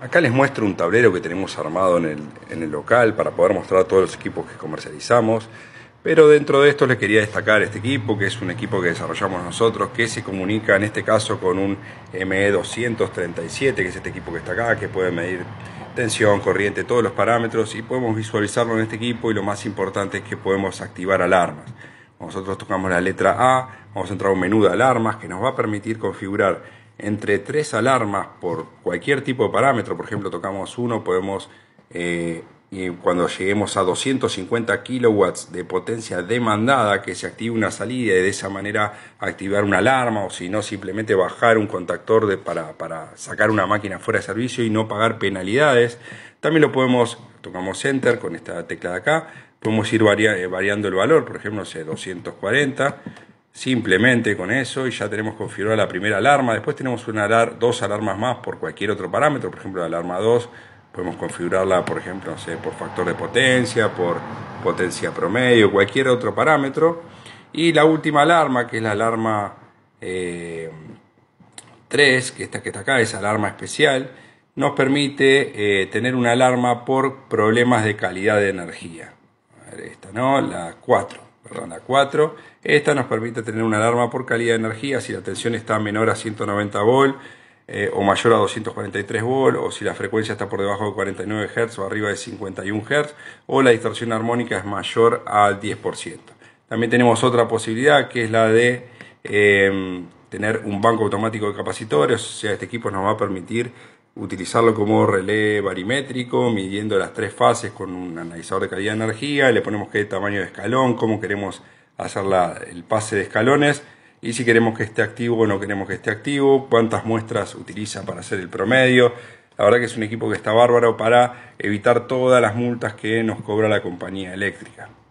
Acá les muestro un tablero que tenemos armado en el, local para poder mostrar todos los equipos que comercializamos. Pero dentro de esto les quería destacar este equipo, que es un equipo que desarrollamos nosotros, que se comunica en este caso con un ME237, que es este equipo que está acá, que puede medir tensión, corriente, todos los parámetros y podemos visualizarlo en este equipo y lo más importante es que podemos activar alarmas. Nosotros tocamos la letra A, vamos a entrar a un menú de alarmas que nos va a permitir configurar entre tres alarmas por cualquier tipo de parámetro, por ejemplo, tocamos uno, podemos, eh, cuando lleguemos a 250 kilowatts de potencia demandada, que se active una salida y de esa manera activar una alarma, o si no, simplemente bajar un contactor para, sacar una máquina fuera de servicio y no pagar penalidades. También lo podemos, tocamos Enter con esta tecla de acá, podemos ir eh, variando el valor, por ejemplo, no sé, 240 simplemente con eso y ya tenemos configurada la primera alarma. Después tenemos una dos alarmas más por cualquier otro parámetro, por ejemplo la alarma 2, podemos configurarla por ejemplo no sé, por factor de potencia, por potencia promedio, cualquier otro parámetro. Y la última alarma, que es la alarma 3, eh, que esta que está acá, es alarma especial, nos permite eh, tener una alarma por problemas de calidad de energía. esta, ¿no? La 4 Ronda 4. Esta nos permite tener una alarma por calidad de energía si la tensión está menor a 190 volt eh, o mayor a 243 volt o si la frecuencia está por debajo de 49 Hz o arriba de 51 Hz o la distorsión armónica es mayor al 10%. También tenemos otra posibilidad que es la de eh, tener un banco automático de capacitores, o sea, este equipo nos va a permitir utilizarlo como relé barimétrico, midiendo las tres fases con un analizador de calidad de energía, le ponemos qué tamaño de escalón, cómo queremos hacer el pase de escalones y si queremos que esté activo o no queremos que esté activo, cuántas muestras utiliza para hacer el promedio. La verdad que es un equipo que está bárbaro para evitar todas las multas que nos cobra la compañía eléctrica.